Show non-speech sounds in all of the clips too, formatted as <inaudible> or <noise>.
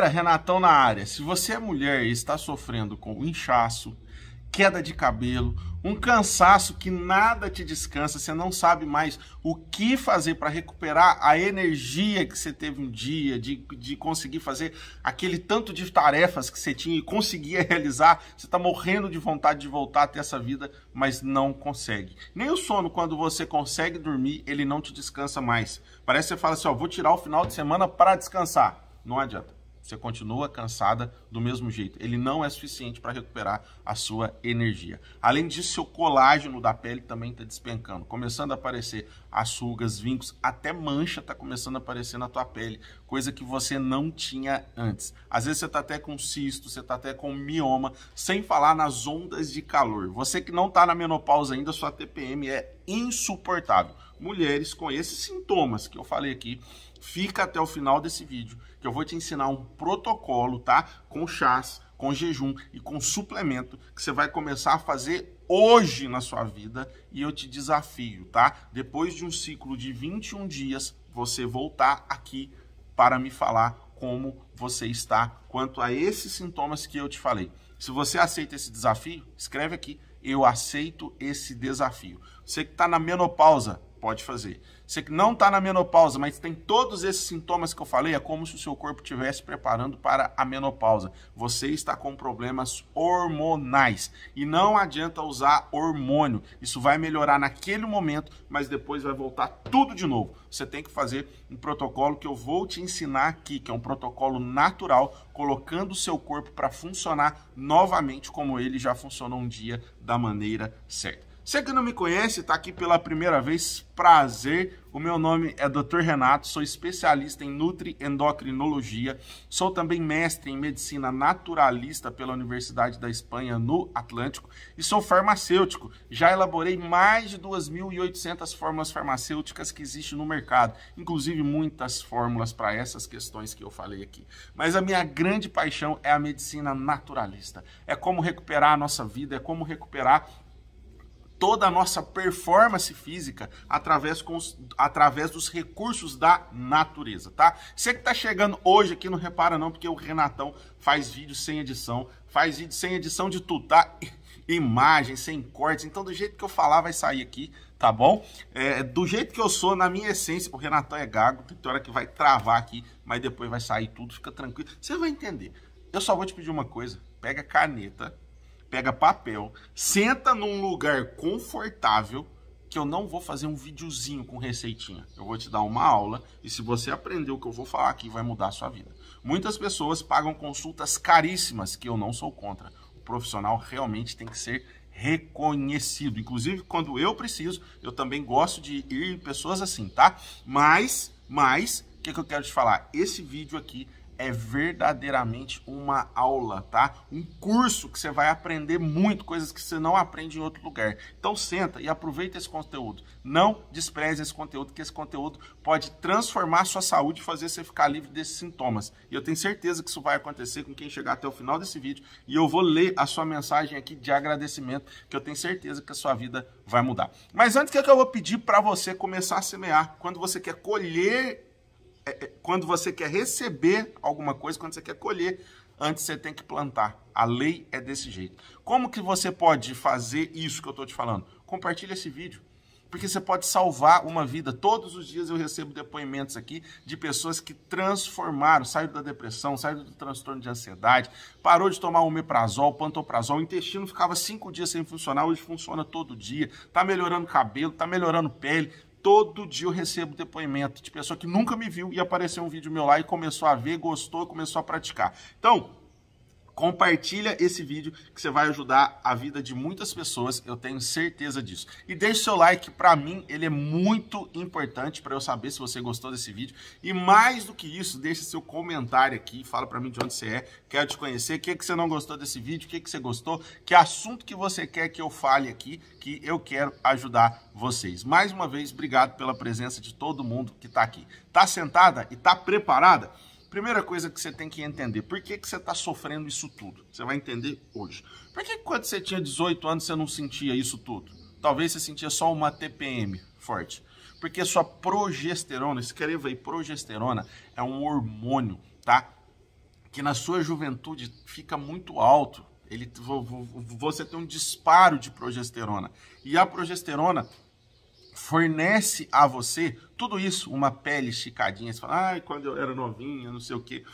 Galera, Renatão na área. Se você é mulher e está sofrendo com inchaço, queda de cabelo, um cansaço que nada te descansa, você não sabe mais o que fazer para recuperar a energia que você teve um dia, de, de conseguir fazer aquele tanto de tarefas que você tinha e conseguia <laughs> realizar, você está morrendo de vontade de voltar a ter essa vida, mas não consegue. Nem o sono, quando você consegue dormir, ele não te descansa mais. Parece que você fala assim, ó, vou tirar o final de semana para descansar. Não adianta. Você continua cansada do mesmo jeito. Ele não é suficiente para recuperar a sua energia. Além disso, seu colágeno da pele também está despencando, começando a aparecer as rugas, vincos, até mancha está começando a aparecer na tua pele, coisa que você não tinha antes. Às vezes você está até com cisto, você está até com mioma, sem falar nas ondas de calor. Você que não está na menopausa ainda, sua TPM é insuportável. Mulheres com esses sintomas que eu falei aqui, fica até o final desse vídeo que eu vou te ensinar um protocolo, tá? Com chás, com jejum e com suplemento que você vai começar a fazer hoje na sua vida e eu te desafio, tá? Depois de um ciclo de 21 dias, você voltar aqui para me falar como você está quanto a esses sintomas que eu te falei. Se você aceita esse desafio, escreve aqui: eu aceito esse desafio. Você que está na menopausa, pode fazer. Você que não está na menopausa, mas tem todos esses sintomas que eu falei, é como se o seu corpo estivesse preparando para a menopausa. Você está com problemas hormonais e não adianta usar hormônio. Isso vai melhorar naquele momento, mas depois vai voltar tudo de novo. Você tem que fazer um protocolo que eu vou te ensinar aqui, que é um protocolo natural, colocando o seu corpo para funcionar novamente como ele já funcionou um dia da maneira certa. Você que não me conhece, está aqui pela primeira vez, prazer. O meu nome é Dr. Renato, sou especialista em nutri-endocrinologia sou também mestre em medicina naturalista pela Universidade da Espanha no Atlântico e sou farmacêutico. Já elaborei mais de 2.800 fórmulas farmacêuticas que existem no mercado, inclusive muitas fórmulas para essas questões que eu falei aqui. Mas a minha grande paixão é a medicina naturalista. É como recuperar a nossa vida, é como recuperar toda a nossa performance física através, com, através dos recursos da natureza, tá? Você que tá chegando hoje aqui, não repara não, porque o Renatão faz vídeo sem edição, faz vídeo sem edição de tudo, tá? <laughs> Imagem, sem cortes, então do jeito que eu falar vai sair aqui, tá bom? É, do jeito que eu sou, na minha essência, o Renatão é gago, tem hora que vai travar aqui, mas depois vai sair tudo, fica tranquilo, você vai entender. Eu só vou te pedir uma coisa, pega a caneta, pega papel, senta num lugar confortável, que eu não vou fazer um videozinho com receitinha. Eu vou te dar uma aula e se você aprender o que eu vou falar aqui, vai mudar a sua vida. Muitas pessoas pagam consultas caríssimas, que eu não sou contra. O profissional realmente tem que ser reconhecido. Inclusive, quando eu preciso, eu também gosto de ir em pessoas assim, tá? Mas, mas, o que, que eu quero te falar? Esse vídeo aqui é verdadeiramente uma aula, tá? Um curso que você vai aprender muito, coisas que você não aprende em outro lugar. Então senta e aproveita esse conteúdo. Não despreze esse conteúdo, que esse conteúdo pode transformar a sua saúde e fazer você ficar livre desses sintomas. E eu tenho certeza que isso vai acontecer com quem chegar até o final desse vídeo. E eu vou ler a sua mensagem aqui de agradecimento, que eu tenho certeza que a sua vida vai mudar. Mas antes, o que, é que eu vou pedir para você começar a semear? Quando você quer colher é, é, quando você quer receber alguma coisa, quando você quer colher, antes você tem que plantar. A lei é desse jeito. Como que você pode fazer isso que eu estou te falando? Compartilha esse vídeo. Porque você pode salvar uma vida. Todos os dias eu recebo depoimentos aqui de pessoas que transformaram, saíram da depressão, saíram do transtorno de ansiedade, parou de tomar omeprazol, pantoprazol, o intestino ficava cinco dias sem funcionar, hoje funciona todo dia, está melhorando cabelo, está melhorando pele, todo dia eu recebo depoimento de pessoa que nunca me viu e apareceu um vídeo meu lá e começou a ver, gostou, começou a praticar. Então, Compartilha esse vídeo que você vai ajudar a vida de muitas pessoas, eu tenho certeza disso. E deixe seu like, para mim ele é muito importante para eu saber se você gostou desse vídeo. E mais do que isso, deixe seu comentário aqui, fala para mim de onde você é, quero te conhecer, o que, que você não gostou desse vídeo, o que, que você gostou, que assunto que você quer que eu fale aqui, que eu quero ajudar vocês. Mais uma vez, obrigado pela presença de todo mundo que está aqui. Tá sentada e tá preparada? Primeira coisa que você tem que entender, por que, que você está sofrendo isso tudo? Você vai entender hoje. Por que, quando você tinha 18 anos você não sentia isso tudo? Talvez você sentia só uma TPM forte. Porque sua progesterona, escreva aí, progesterona é um hormônio, tá? Que na sua juventude fica muito alto. Ele, você tem um disparo de progesterona. E a progesterona fornece a você tudo isso, uma pele esticadinha. Você fala, ah, quando eu era novinha, não sei o quê.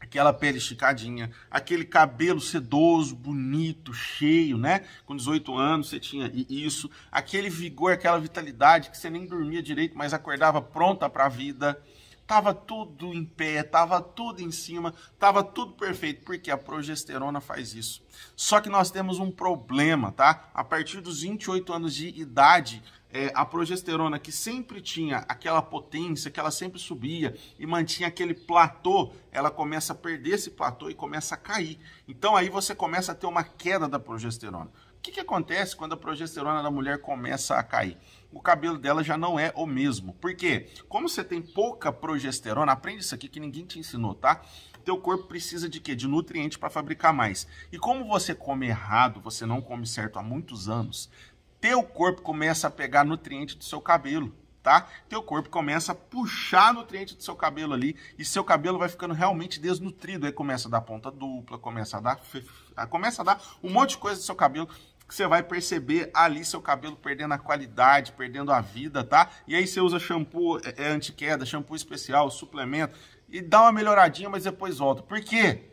Aquela pele esticadinha, aquele cabelo sedoso, bonito, cheio, né? Com 18 anos você tinha isso, aquele vigor, aquela vitalidade que você nem dormia direito, mas acordava pronta para a vida. Tava tudo em pé, tava tudo em cima, tava tudo perfeito, porque a progesterona faz isso. Só que nós temos um problema, tá? A partir dos 28 anos de idade, é, a progesterona que sempre tinha aquela potência, que ela sempre subia e mantinha aquele platô, ela começa a perder esse platô e começa a cair. Então aí você começa a ter uma queda da progesterona. O que, que acontece quando a progesterona da mulher começa a cair? o cabelo dela já não é o mesmo. Por quê? Como você tem pouca progesterona, aprende isso aqui que ninguém te ensinou, tá? Teu corpo precisa de quê? De nutriente para fabricar mais. E como você come errado, você não come certo há muitos anos, teu corpo começa a pegar nutriente do seu cabelo, tá? Teu corpo começa a puxar nutriente do seu cabelo ali e seu cabelo vai ficando realmente desnutrido. Aí começa a dar ponta dupla, começa a dar, ah, começa a dar um monte de coisa do seu cabelo que você vai perceber ali seu cabelo perdendo a qualidade, perdendo a vida, tá? E aí você usa shampoo é, é anti-queda, shampoo especial, suplemento e dá uma melhoradinha, mas depois volta. Por quê?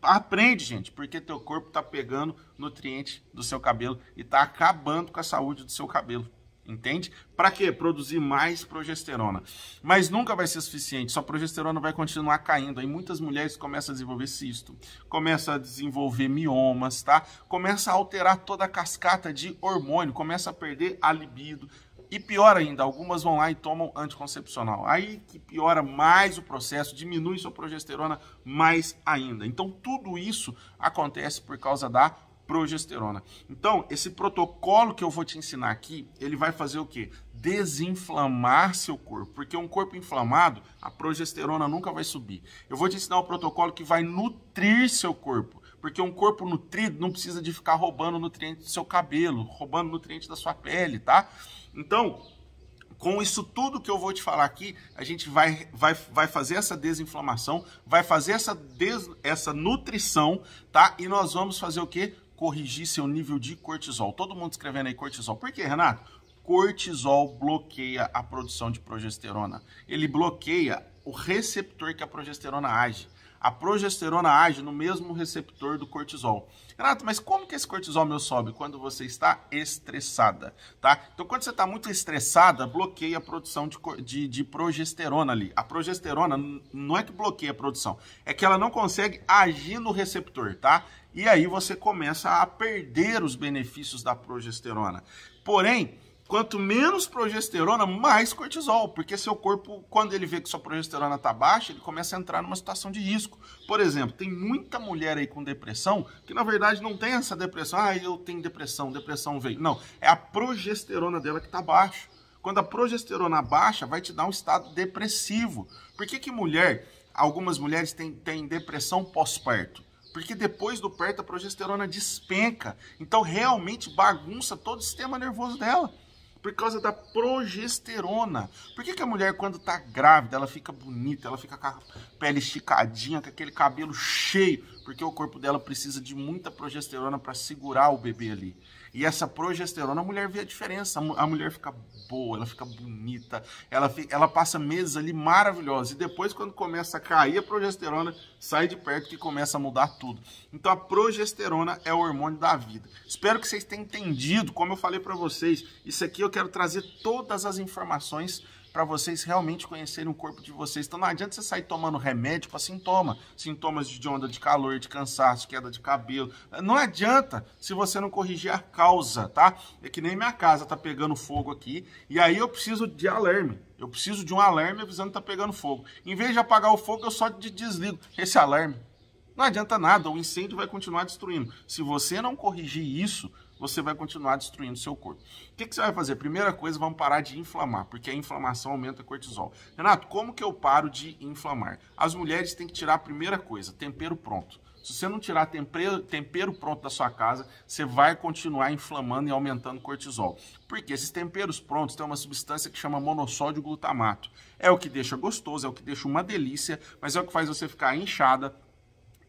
Aprende, gente, porque teu corpo está pegando nutriente do seu cabelo e está acabando com a saúde do seu cabelo. Entende? Para quê? Produzir mais progesterona. Mas nunca vai ser suficiente, só progesterona vai continuar caindo. Aí muitas mulheres começam a desenvolver cisto, começam a desenvolver miomas, tá? Começa a alterar toda a cascata de hormônio, começa a perder a libido, e pior ainda, algumas vão lá e tomam anticoncepcional. Aí que piora mais o processo, diminui sua progesterona mais ainda. Então tudo isso acontece por causa da progesterona. Então, esse protocolo que eu vou te ensinar aqui, ele vai fazer o quê? Desinflamar seu corpo, porque um corpo inflamado, a progesterona nunca vai subir. Eu vou te ensinar o um protocolo que vai nutrir seu corpo porque um corpo nutrido não precisa de ficar roubando nutrientes do seu cabelo, roubando nutrientes da sua pele, tá? Então, com isso tudo que eu vou te falar aqui, a gente vai, vai, vai fazer essa desinflamação, vai fazer essa, des, essa nutrição, tá? E nós vamos fazer o quê? Corrigir seu nível de cortisol. Todo mundo escrevendo aí cortisol. Por quê, Renato? Cortisol bloqueia a produção de progesterona. Ele bloqueia o receptor que a progesterona age a progesterona age no mesmo receptor do cortisol. Renato, mas como que esse cortisol meu sobe? Quando você está estressada, tá? Então, quando você está muito estressada, bloqueia a produção de, de, de, progesterona ali. A progesterona não é que bloqueia a produção, é que ela não consegue agir no receptor, tá? E aí você começa a perder os benefícios da progesterona. Porém, Quanto menos progesterona, mais cortisol, porque seu corpo, quando ele vê que sua progesterona está baixa, ele começa a entrar numa situação de risco. Por exemplo, tem muita mulher aí com depressão que na verdade não tem essa depressão, ah, eu tenho depressão, depressão veio. Não, é a progesterona dela que está baixa. Quando a progesterona baixa, vai te dar um estado depressivo. Por que, que mulher, algumas mulheres têm, têm depressão pós-parto? porque depois do perto a progesterona despenca. Então realmente bagunça todo o sistema nervoso dela por causa da progesterona. Por que, que a mulher, quando está grávida, ela fica bonita, ela fica com a pele esticadinha, com aquele cabelo cheio? Porque o corpo dela precisa de muita progesterona para segurar o bebê ali. E essa progesterona, a mulher vê a diferença. A mulher fica boa, ela fica bonita, ela, fica, ela passa meses ali maravilhosos. E depois, quando começa a cair a progesterona, sai de perto que começa a mudar tudo. Então, a progesterona é o hormônio da vida. Espero que vocês tenham entendido, como eu falei para vocês. Isso aqui eu quero trazer todas as informações para vocês realmente conhecerem o corpo de vocês. Então não adianta você sair tomando remédio para sintoma. Sintomas de onda de calor, de cansaço, queda de cabelo. Não adianta se você não corrigir a causa, tá? É que nem minha casa tá pegando fogo aqui. E aí eu preciso de alarme. Eu preciso de um alarme avisando que tá pegando fogo. Em vez de apagar o fogo, eu só desligo esse alarme. Não adianta nada, o incêndio vai continuar destruindo. Se você não corrigir isso, você vai continuar destruindo seu corpo. O que, que, você vai fazer? Primeira coisa, vamos parar de inflamar, porque a inflamação aumenta o cortisol. Renato, como que eu paro de inflamar? As mulheres têm que tirar a primeira coisa, tempero pronto. Se você não tirar tempero, tempero pronto da sua casa, você vai continuar inflamando e aumentando o cortisol. Porque esses temperos prontos têm uma substância que chama monossódio glutamato. É o que deixa gostoso, é o que deixa uma delícia, mas é o que faz você ficar inchada,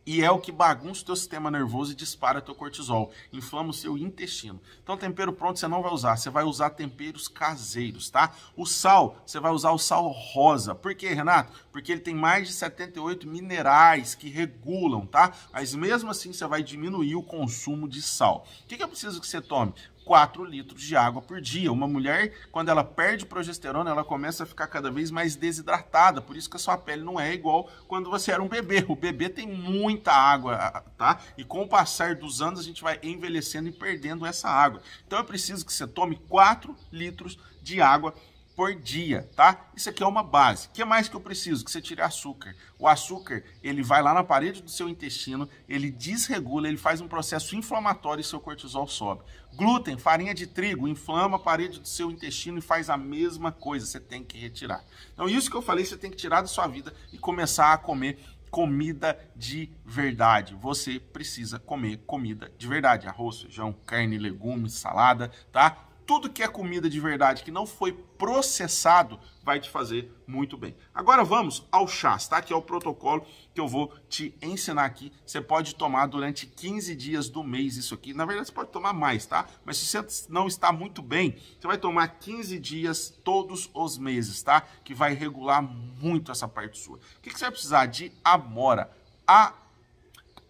e é o que bagunça o teu sistema nervoso e dispara teu cortisol, inflama o seu intestino. Então tempero pronto você não vai usar, você vai usar temperos caseiros, tá? O sal, você vai usar o sal rosa. Por quê, Renato? Porque ele tem mais de 78 minerais que regulam, tá? Mas mesmo assim você vai diminuir o consumo de sal. O que, que é preciso que você tome? 4 litros de água por dia. Uma mulher, quando ela perde progesterona, ela começa a ficar cada vez mais desidratada, por isso que a sua pele não é igual quando você era um bebê. O bebê tem muita água, tá? E com o passar dos anos, a gente vai envelhecendo e perdendo essa água. Então é preciso que você tome 4 litros de água por por dia, tá? Isso aqui é uma base. O que mais que eu preciso? Que você tire açúcar. O açúcar, ele vai lá na parede do seu intestino, ele desregula, ele faz um processo inflamatório e seu cortisol sobe. Glúten, farinha de trigo, inflama a parede do seu intestino e faz a mesma coisa, você tem que retirar. Então, isso que eu falei, você tem que tirar da sua vida e começar a comer comida de verdade. Você precisa comer comida de verdade. Arroz, feijão, carne, legumes, salada, tá? tudo que é comida de verdade que não foi processado vai te fazer muito bem. Agora vamos ao chás, tá? Que é o protocolo que eu vou te ensinar aqui. Você pode tomar durante 15 dias do mês isso aqui. Na verdade, você pode tomar mais, tá? Mas se você não está muito bem, você vai tomar 15 dias todos os meses, tá? Que vai regular muito essa parte sua. O que você vai precisar? De amora. A,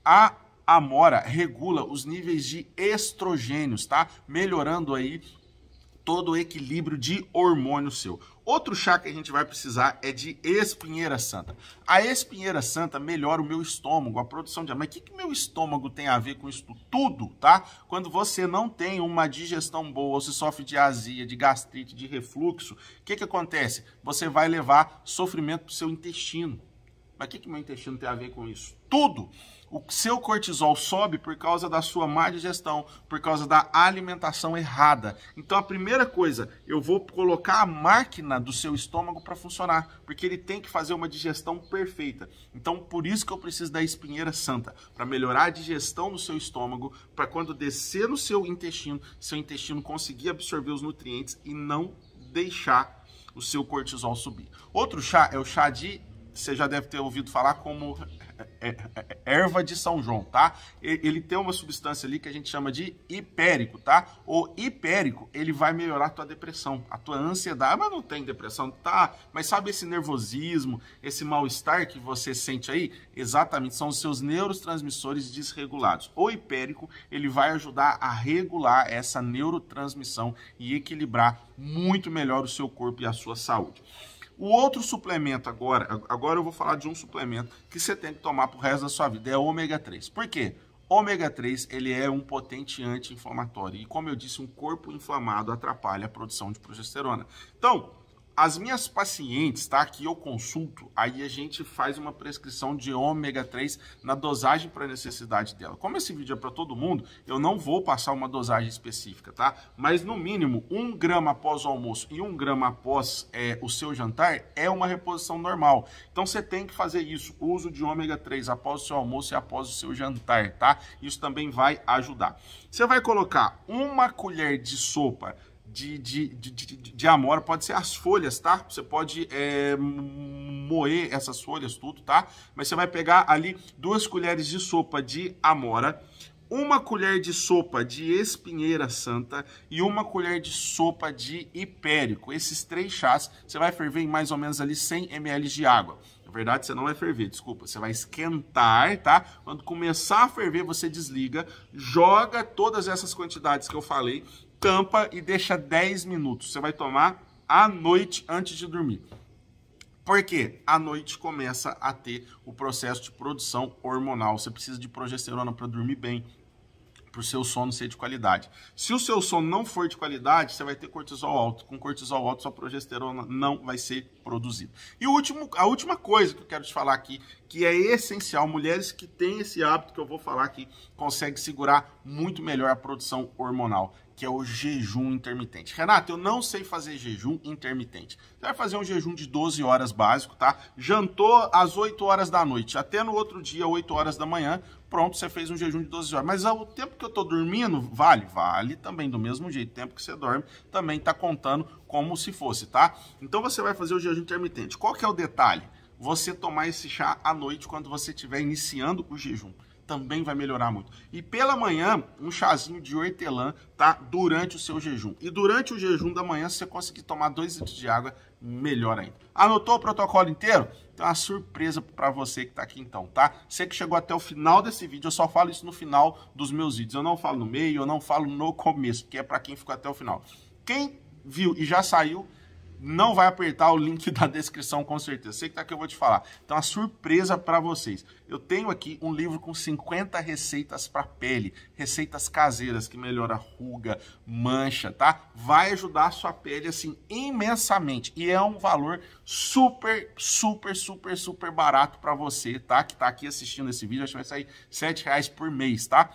a a amora regula os níveis de estrogênios, tá? Melhorando aí todo o equilíbrio de hormônio seu. Outro chá que a gente vai precisar é de espinheira santa. A espinheira santa melhora o meu estômago, a produção de... Mas o que, que meu estômago tem a ver com isso tudo, tá? Quando você não tem uma digestão boa, você sofre de azia, de gastrite, de refluxo, o que, que acontece? Você vai levar sofrimento para o seu intestino. Mas o que, que meu intestino tem a ver com isso? Tudo! o seu cortisol sobe por causa da sua má digestão, por causa da alimentação errada. Então a primeira coisa, eu vou colocar a máquina do seu estômago para funcionar, porque ele tem que fazer uma digestão perfeita. Então por isso que eu preciso da espinheira santa, para melhorar a digestão do seu estômago, para quando descer no seu intestino, seu intestino conseguir absorver os nutrientes e não deixar o seu cortisol subir. Outro chá é o chá de você já deve ter ouvido falar como é, é, é, erva de São João, tá? Ele tem uma substância ali que a gente chama de hipérico, tá? O hipérico, ele vai melhorar a tua depressão, a tua ansiedade. Mas não tem depressão, tá? Mas sabe esse nervosismo, esse mal-estar que você sente aí? Exatamente, são os seus neurotransmissores desregulados. O hipérico, ele vai ajudar a regular essa neurotransmissão e equilibrar muito melhor o seu corpo e a sua saúde. O outro suplemento agora, agora eu vou falar de um suplemento que você tem que tomar pro resto da sua vida, é o ômega 3. Por quê? Ômega 3 ele é um potente anti-inflamatório e, como eu disse, um corpo inflamado atrapalha a produção de progesterona. Então, as minhas pacientes, tá? Que eu consulto, aí a gente faz uma prescrição de ômega 3 na dosagem para a necessidade dela. Como esse vídeo é para todo mundo, eu não vou passar uma dosagem específica, tá? Mas no mínimo, um grama após o almoço e um grama após é, o seu jantar é uma reposição normal. Então você tem que fazer isso, uso de ômega 3 após o seu almoço e após o seu jantar, tá? Isso também vai ajudar. Você vai colocar uma colher de sopa de, de, de, de, amora, pode ser as folhas, tá? Você pode é, moer essas folhas tudo, tá? Mas você vai pegar ali duas colheres de sopa de amora, uma colher de sopa de espinheira santa e uma colher de sopa de hipérico. Esses três chás você vai ferver em mais ou menos ali 100 ml de água. Na verdade, você não vai ferver, desculpa. Você vai esquentar, tá? Quando começar a ferver, você desliga, joga todas essas quantidades que eu falei, tampa e deixa 10 minutos. Você vai tomar à noite antes de dormir. Porque à noite começa a ter o processo de produção hormonal. Você precisa de progesterona para dormir bem, para o seu sono ser de qualidade. Se o seu sono não for de qualidade, você vai ter cortisol alto. Com cortisol alto, sua progesterona não vai ser produzida. E o último, a última coisa que eu quero te falar aqui, que é essencial, mulheres que têm esse hábito que eu vou falar aqui, conseguem segurar muito melhor a produção hormonal que é o jejum intermitente. Renato, eu não sei fazer jejum intermitente. Você vai fazer um jejum de 12 horas básico, tá? Jantou às 8 horas da noite, até no outro dia, 8 horas da manhã, pronto, você fez um jejum de 12 horas. Mas o tempo que eu estou dormindo, vale? Vale também, do mesmo jeito. O tempo que você dorme também está contando como se fosse, tá? Então você vai fazer o jejum intermitente. Qual que é o detalhe? Você tomar esse chá à noite quando você estiver iniciando o jejum também vai melhorar muito. E pela manhã, um chazinho de hortelã, tá? Durante o seu jejum. E durante o jejum da manhã, se você conseguir tomar dois litros de água, melhor ainda. Anotou o protocolo inteiro? Tem uma surpresa para você que está aqui então, tá? Você que chegou até o final desse vídeo, eu só falo isso no final dos meus vídeos. Eu não falo no meio, eu não falo no começo, que é para quem ficou até o final. Quem viu e já saiu, não vai apertar o link da descrição com certeza. Sei que tá aqui eu vou te falar. Então, a surpresa para vocês. Eu tenho aqui um livro com 50 receitas para pele, receitas caseiras que melhora ruga, mancha, tá? Vai ajudar a sua pele assim imensamente e é um valor super, super, super, super barato para você, tá? Que tá aqui assistindo esse vídeo, acho que vai sair 7 reais por mês, tá?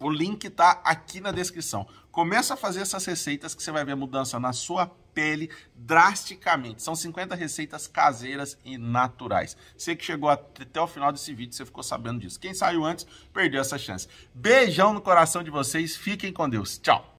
O link tá aqui na descrição. Começa a fazer essas receitas que você vai ver mudança na sua pele drasticamente. São 50 receitas caseiras e naturais. Você que chegou até o final desse vídeo, você ficou sabendo disso. Quem saiu antes, perdeu essa chance. Beijão no coração de vocês. Fiquem com Deus. Tchau.